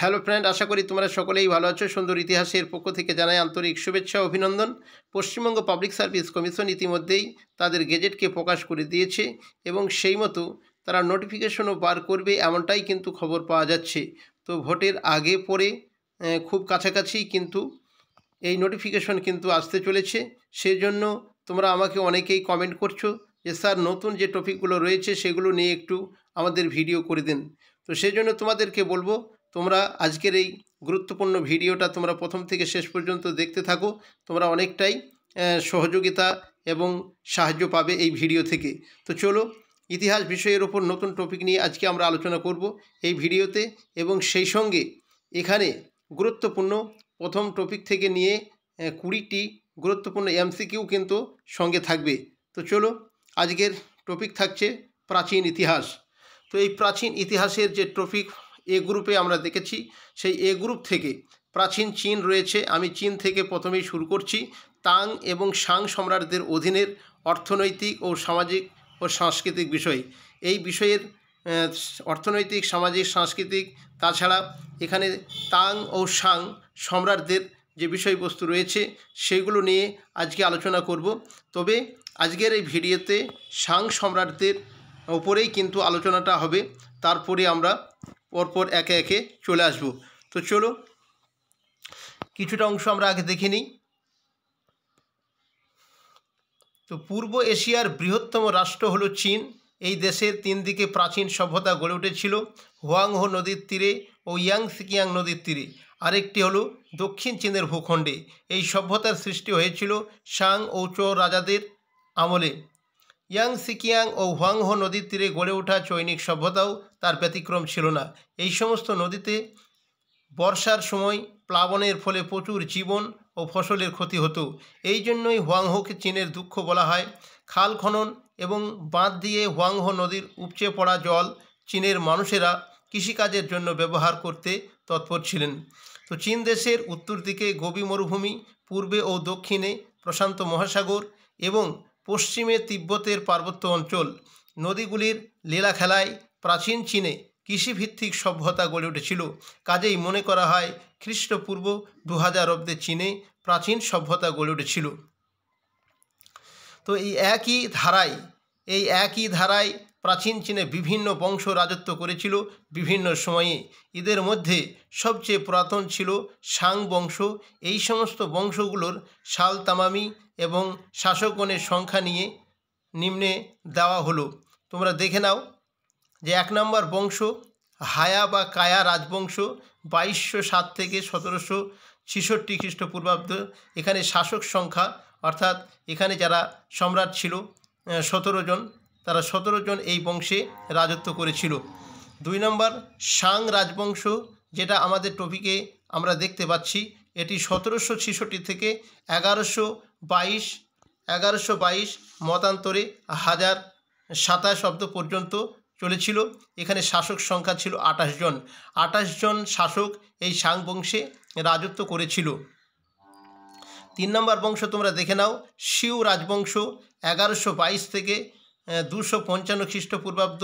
hello friend আশা করি তোমরা সকলেই ভালো আছো সুন্দর ইতিহাসের পক্ষ থেকে জানাই আন্তরিক শুভেচ্ছা অভিনন্দন পশ্চিমবঙ্গ পাবলিক সার্ভিস কমিশন ইতিমধ্যেই তাদের গেজেটকে প্রকাশ করে দিয়েছে এবং সেই মতো তারা নোটিফিকেশনও বার করবে এমনটাই কিন্তু খবর পাওয়া যাচ্ছে তো ভোটের আগে পরে খুব কাছাকাছি কিন্তু এই নোটিফিকেশন কিন্তু আসতে চলেছে সেজন্য তোমরা আমাকে অনেকেই কমেন্ট করছো যে স্যার নতুন যে টপিকগুলো রয়েছে সেগুলো নিয়ে একটু আমাদের ভিডিও করে দিন তো সেই জন্য তোমাদেরকে বলবো তোমরা আজকের এই গুরুত্বপূর্ণ ভিডিওটা তোমরা প্রথম থেকে শেষ পর্যন্ত দেখতে থাকো তোমরা অনেকটাই সহযোগিতা এবং সাহায্য পাবে এই ভিডিও থেকে তো চলো ইতিহাস বিষয়ের ওপর নতুন টপিক নিয়ে আজকে আমরা আলোচনা করব এই ভিডিওতে এবং সেই সঙ্গে এখানে গুরুত্বপূর্ণ প্রথম টপিক থেকে নিয়ে কুড়িটি গুরুত্বপূর্ণ এমসিকিউ কিন্তু সঙ্গে থাকবে তো চলো আজকের টপিক থাকছে প্রাচীন ইতিহাস তো এই প্রাচীন ইতিহাসের যে টপিক এ গ্রুপে আমরা দেখেছি সেই এ গ্রুপ থেকে প্রাচীন চীন রয়েছে আমি চীন থেকে প্রথমেই শুরু করছি তাং এবং সাং সম্রাটদের অধীনের অর্থনৈতিক ও সামাজিক ও সাংস্কৃতিক বিষয় এই বিষয়ের অর্থনৈতিক সামাজিক সাংস্কৃতিক তাছাড়া এখানে তাং ও সাং সম্রাটদের যে বিষয়বস্তু রয়েছে সেগুলো নিয়ে আজকে আলোচনা করব তবে আজকের এই ভিডিওতে সাং সম্রাটদের ওপরেই কিন্তু আলোচনাটা হবে তারপরে আমরা পরপর একে একে চলে আসব তো চলো কিছুটা অংশ আমরা আগে দেখে নিই তো পূর্ব এশিয়ার বৃহত্তম রাষ্ট্র হলো চীন এই দেশের তিন দিকে প্রাচীন সভ্যতা গড়ে উঠেছিল হুয়াংহো নদীর তীরে ও ইয়াংসিকিয়াং নদীর তীরে আরেকটি হলো দক্ষিণ চীনের ভূখণ্ডে এই সভ্যতার সৃষ্টি হয়েছিল সাং ও চ রাজাদের আমলে ইয়াং সিকিয়াং ও হুয়াংহো নদীর তীরে গড়ে ওঠা চৈনিক সভ্যতাও তার ব্যতিক্রম ছিল না এই সমস্ত নদীতে বর্ষার সময় প্লাবনের ফলে প্রচুর জীবন ও ফসলের ক্ষতি হতো এই জন্যই হুয়াংহোকে চীনের দুঃখ বলা হয় খাল খনন এবং বাঁধ দিয়ে হুয়াংহো নদীর উপচে পড়া জল চীনের মানুষেরা কৃষিকাজের জন্য ব্যবহার করতে তৎপর ছিলেন তো চীন দেশের উত্তর দিকে গোবি মরুভূমি পূর্বে ও দক্ষিণে প্রশান্ত মহাসাগর এবং পশ্চিমে তিব্বতের পার্বত্য অঞ্চল নদীগুলির লীলাখেলায় প্রাচীন চীনে কৃষিভিত্তিক সভ্যতা গড়ে উঠেছিল কাজেই মনে করা হয় খ্রিস্টপূর্ব দু হাজার অব্দে চীনে প্রাচীন সভ্যতা গড়ে উঠেছিল তো এই একই ধারায় এই একই ধারায় প্রাচীন চীনে বিভিন্ন বংশ রাজত্ব করেছিল বিভিন্ন সময়ে এদের মধ্যে সবচেয়ে পুরাতন ছিল সাং বংশ এই সমস্ত বংশগুলোর সালতামামি এবং শাসকগণের সংখ্যা নিয়ে নিম্নে দেওয়া হলো তোমরা দেখে নাও যে এক নম্বর বংশ হায়া বা কায়া রাজবংশ বাইশশো সাত থেকে সতেরোশো ছিষট্টি খ্রিস্টপূর্বাব্দ এখানে শাসক সংখ্যা অর্থাৎ এখানে যারা সম্রাট ছিল সতেরো জন তারা সতেরো জন এই বংশে রাজত্ব করেছিল দুই নম্বর সাং রাজবংশ যেটা আমাদের টপিকে আমরা দেখতে পাচ্ছি এটি সতেরোশো ছেষট্টি থেকে এগারোশো বাইশ এগারোশো বাইশ মতান্তরে হাজার সাতাশ শব্দ পর্যন্ত চলেছিল এখানে শাসক সংখ্যা ছিল আঠাশ জন আঠাশ জন শাসক এই সাং বংশে রাজত্ব করেছিল তিন নম্বর বংশ তোমরা দেখে নাও শিউ রাজবংশ এগারোশো বাইশ থেকে দুশো পঞ্চান্ন খ্রিস্টপূর্বাব্দ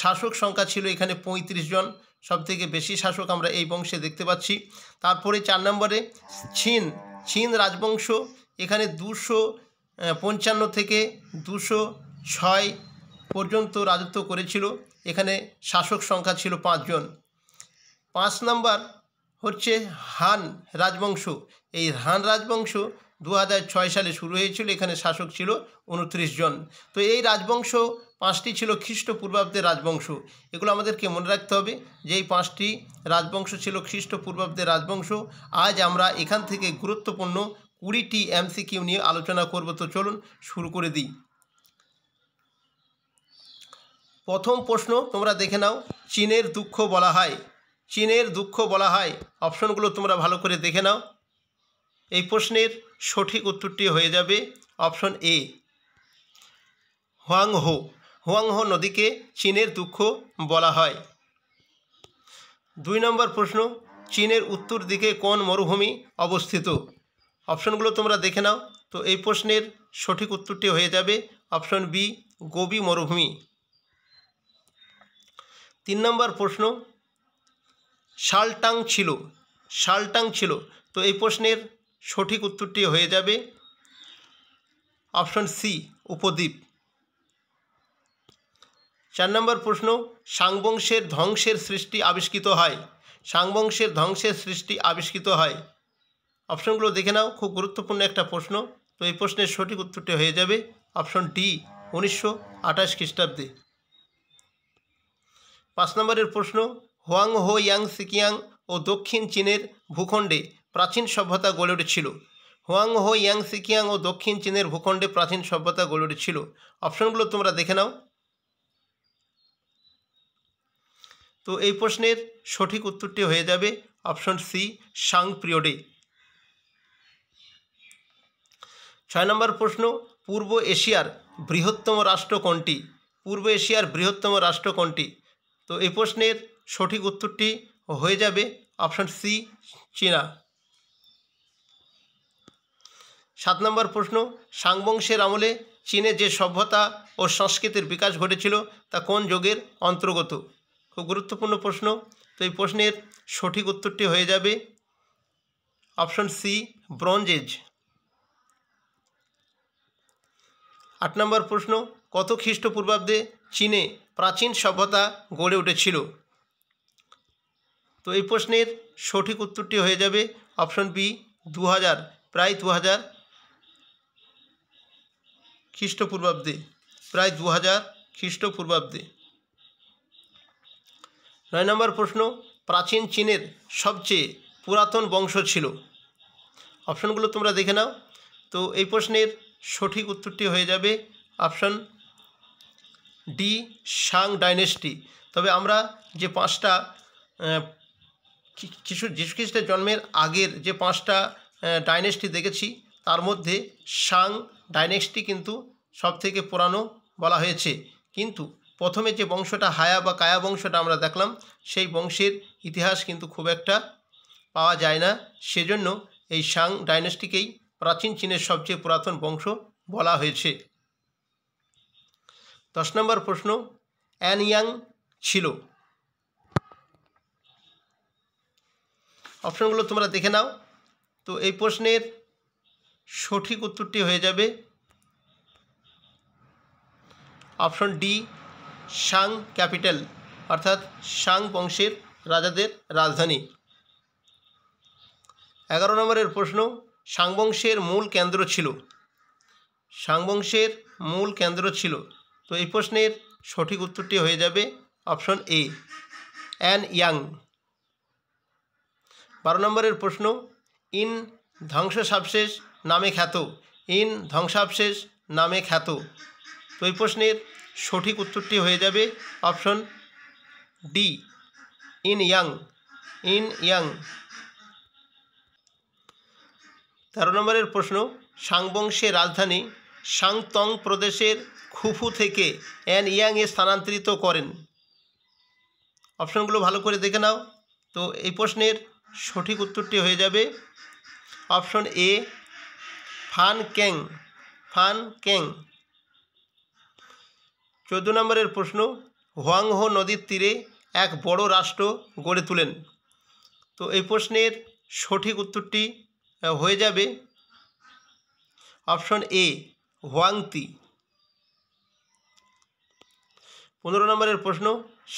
শাসক সংখ্যা ছিল এখানে পঁয়ত্রিশ জন সবথেকে বেশি শাসক আমরা এই বংশে দেখতে পাচ্ছি তারপরে চার নম্বরে চীন চীন রাজবংশ এখানে দুশো পঞ্চান্ন থেকে দুশো ছয় পর্যন্ত রাজত্ব করেছিল এখানে শাসক সংখ্যা ছিল পাঁচজন পাঁচ নম্বর হচ্ছে হান রাজবংশ এই হান রাজবংশ দু সালে শুরু হয়েছিল এখানে শাসক ছিল উনত্রিশ জন তো এই রাজবংশ পাঁচটি ছিল খ্রিস্টপূর্বাব্দের রাজবংশ এগুলো আমাদেরকে মনে রাখতে হবে যে এই পাঁচটি রাজবংশ ছিল খ্রিস্টপূর্বাব্দের রাজবংশ আজ আমরা এখান থেকে গুরুত্বপূর্ণ কুড়িটি এমসিকিউ নিয়ে আলোচনা করব তো চলুন শুরু করে দিই প্রথম প্রশ্ন তোমরা দেখে নাও চীনের দুঃখ বলা হয় চীনের দুঃখ বলা হয় অপশনগুলো তোমরা ভালো করে দেখে নাও এই প্রশ্নের সঠিক উত্তরটি হয়ে যাবে অপশন এ হোয়াংহো হোয়াংহো নদীকে চীনের দুঃখ বলা হয় দুই নম্বর প্রশ্ন চীনের উত্তর দিকে কোন মরুভূমি অবস্থিত অপশনগুলো তোমরা দেখে নাও তো এই প্রশ্নের সঠিক উত্তরটি হয়ে যাবে অপশন বি গোবি মরুভূমি তিন নম্বর প্রশ্ন শালটাং ছিল শালটাং ছিল তো এই প্রশ্নের সঠিক উত্তরটি হয়ে যাবে অপশন সি উপদ্বীপ চার নম্বর প্রশ্ন সাংবংশের ধ্বংসের সৃষ্টি আবিষ্কৃত হয় সাংবংশের ধ্বংসের সৃষ্টি আবিষ্কৃত হয় অপশনগুলো দেখে নাও খুব গুরুত্বপূর্ণ একটা প্রশ্ন তো এই প্রশ্নের সঠিক উত্তরটি হয়ে যাবে অপশন ডি উনিশশো আঠাশ খ্রিস্টাব্দে পাঁচ নম্বরের প্রশ্ন হোয়াং হো ইয়াং সিকিয়াং ও দক্ষিণ চীনের ভূখণ্ডে প্রাচীন সভ্যতা গড়ে উঠেছিল হোয়াংহো ইয়াং সিকিয়াং ও দক্ষিণ চীনের ভূখণ্ডে প্রাচীন সভ্যতা গড়ে উঠেছিল অপশনগুলো তোমরা দেখে নাও তো এই প্রশ্নের সঠিক উত্তরটি হয়ে যাবে অপশন সি সাং পিরিয়ডে ছয় নম্বর প্রশ্ন পূর্ব এশিয়ার বৃহত্তম রাষ্ট্র কোনটি পূর্ব এশিয়ার বৃহত্তম রাষ্ট্র কোনটি তো এই প্রশ্নের সঠিক উত্তরটি হয়ে যাবে অপশন সি চীনা সাত নম্বর প্রশ্ন সাংবংশের আমলে চীনে যে সভ্যতা ও সংস্কৃতির বিকাশ ঘটেছিল তা কোন যোগের অন্তর্গত খুব গুরুত্বপূর্ণ প্রশ্ন তো এই প্রশ্নের সঠিক উত্তরটি হয়ে যাবে অপশন সি ব্রোঞ্জ এজ আট নম্বর প্রশ্ন কত খ্রিস্টপূর্বাব্দে চীনে প্রাচীন সভ্যতা গড়ে উঠেছিল তো এই প্রশ্নের সঠিক উত্তরটি হয়ে যাবে অপশন বি দু প্রায় দু খ্রিস্টপূর্বাব্দে প্রায় দু হাজার খ্রিস্টপূর্বাব্দে নয় নম্বর প্রশ্ন প্রাচীন চীনের সবচেয়ে পুরাতন বংশ ছিল অপশনগুলো তোমরা দেখে নাও তো এই প্রশ্নের সঠিক উত্তরটি হয়ে যাবে অপশন ডি সাং ডাইনেস্টি তবে আমরা যে পাঁচটা কিছু যীশুখ্রিস্টের জন্মের আগের যে পাঁচটা ডাইনেস্টি দেখেছি তার মধ্যে সাং ডাইনেস্টি কিন্তু সবথেকে পুরানো বলা হয়েছে কিন্তু প্রথমে যে বংশটা হায়া বা কায়া বংশটা আমরা দেখলাম সেই বংশের ইতিহাস কিন্তু খুব একটা পাওয়া যায় না সেজন্য এই সাং ডাইনেস্টিকেই প্রাচীন চীনের সবচেয়ে পুরাতন বংশ বলা হয়েছে দশ নম্বর প্রশ্ন ইয়াং ছিল অপশানগুলো তোমরা দেখে নাও তো এই প্রশ্নের সঠিক উত্তরটি হয়ে যাবে অপশন ডি সাং ক্যাপিটাল অর্থাৎ সাং বংশের রাজাদের রাজধানী এগারো নম্বরের প্রশ্ন সাংবংশের মূল কেন্দ্র ছিল সাংবংশের মূল কেন্দ্র ছিল তো এই প্রশ্নের সঠিক উত্তরটি হয়ে যাবে অপশন এ অ্যান ইয়াং বারো নম্বরের প্রশ্ন ইন ধ্বংস সাবশেষ নামে খ্যাত ইন ধ্বংসাবশেষ নামে খ্যাত তো এই প্রশ্নের সঠিক উত্তরটি হয়ে যাবে option D yin yang yin yang তেরো নম্বরের প্রশ্ন সাংবংশের রাজধানী সাংতং প্রদেশের খুফু থেকে অ্যান ইয়াংয়ে স্থানান্তরিত করেন অপশনগুলো ভালো করে দেখে নাও তো এই প্রশ্নের সঠিক উত্তরটি হয়ে যাবে অপশন এ ফান কেং ফান কেং চোদ্দ নম্বরের প্রশ্ন হোয়াংহো নদীর তীরে এক বড় রাষ্ট্র গড়ে তোলেন তো এই প্রশ্নের সঠিক উত্তরটি হয়ে যাবে অপশন এ হোয়াংতি পনেরো নম্বরের প্রশ্ন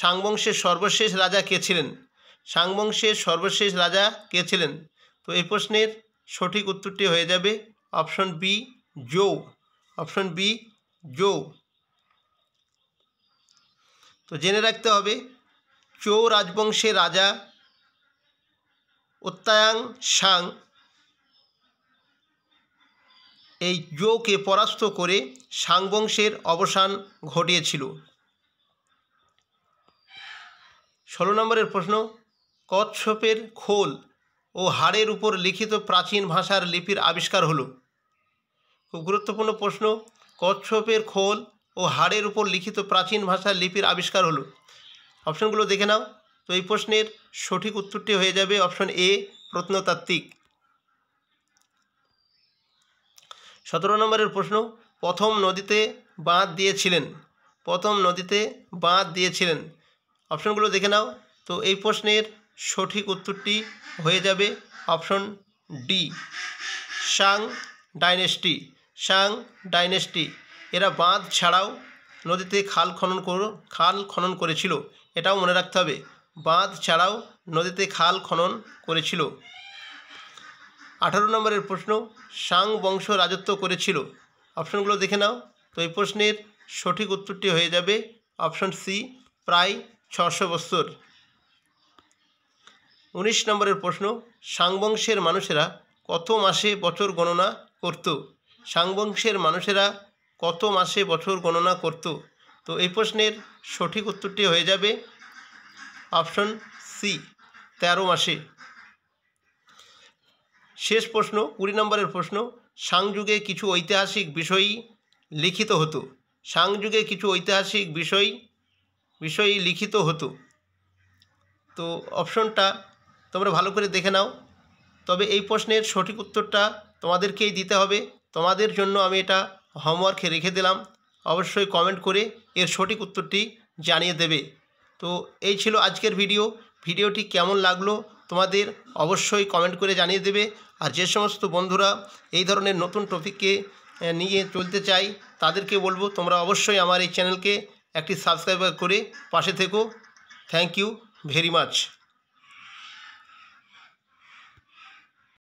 সাংবংশের সর্বশেষ রাজা কে ছিলেন সাংবংশের সর্বশেষ রাজা কে ছিলেন তো এই প্রশ্নের সঠিক উত্তরটি হয়ে যাবে অপশন বি জো অপশন বি জো তো জেনে রাখতে হবে চৌ রাজবংশের রাজা উত্তায়াং সাং এই জোকে পরাস্ত করে সাং বংশের অবসান ঘটিয়েছিল ষোলো নম্বরের প্রশ্ন কচ্ছপের খোল ও হাড়ের উপর লিখিত প্রাচীন ভাষার লিপির আবিষ্কার হলো খুব গুরুত্বপূর্ণ প্রশ্ন কচ্ছপের খোল ও হাড়ের উপর লিখিত প্রাচীন ভাষার লিপির আবিষ্কার হলো অপশনগুলো দেখে নাও তো এই প্রশ্নের সঠিক উত্তরটি হয়ে যাবে অপশন এ প্রত্নতাত্ত্বিক সতেরো নম্বরের প্রশ্ন প্রথম নদীতে বাঁধ দিয়েছিলেন প্রথম নদীতে বাঁধ দিয়েছিলেন অপশনগুলো দেখে নাও তো এই প্রশ্নের সঠিক উত্তরটি হয়ে যাবে option D Shang dynasty Shang dynasty এরা বাঁধ ছাড়াও নদীতে খাল খনন খাল খনন করেছিল এটাও মনে রাখতে হবে বাঁধ ছাড়াও নদীতে খাল খনন করেছিল আঠারো নম্বরের প্রশ্ন শাং বংশ রাজত্ব করেছিল অপশনগুলো দেখে নাও তো এই প্রশ্নের সঠিক উত্তরটি হয়ে যাবে অপশন সি প্রায় ছশো বছর উনিশ নম্বরের প্রশ্ন সাংবংশের মানুষেরা কত মাসে বছর গণনা করত সাংবংশের মানুষেরা কত মাসে বছর গণনা করত তো এই প্রশ্নের সঠিক উত্তরটি হয়ে যাবে অপশন সি তেরো মাসে শেষ প্রশ্ন কুড়ি নম্বরের প্রশ্ন সাংযুগে কিছু ঐতিহাসিক বিষয়ই লিখিত হতো সাংযুগে কিছু ঐতিহাসিক বিষয় বিষয়ই লিখিত হতো তো অপশনটা তোমরা ভালো করে দেখে নাও তবে এই প্রশ্নের সঠিক উত্তরটা তোমাদেরকেই দিতে হবে তোমাদের জন্য আমি এটা হোমওয়ার্কে রেখে দিলাম অবশ্যই কমেন্ট করে এর সঠিক উত্তরটি জানিয়ে দেবে তো এই ছিল আজকের ভিডিও ভিডিওটি কেমন লাগলো তোমাদের অবশ্যই কমেন্ট করে জানিয়ে দেবে আর যে সমস্ত বন্ধুরা এই ধরনের নতুন টপিককে নিয়ে চলতে চাই তাদেরকে বলবো তোমরা অবশ্যই আমার এই চ্যানেলকে একটি সাবস্ক্রাইবার করে পাশে থেকো থ্যাংক ইউ ভেরি মাচ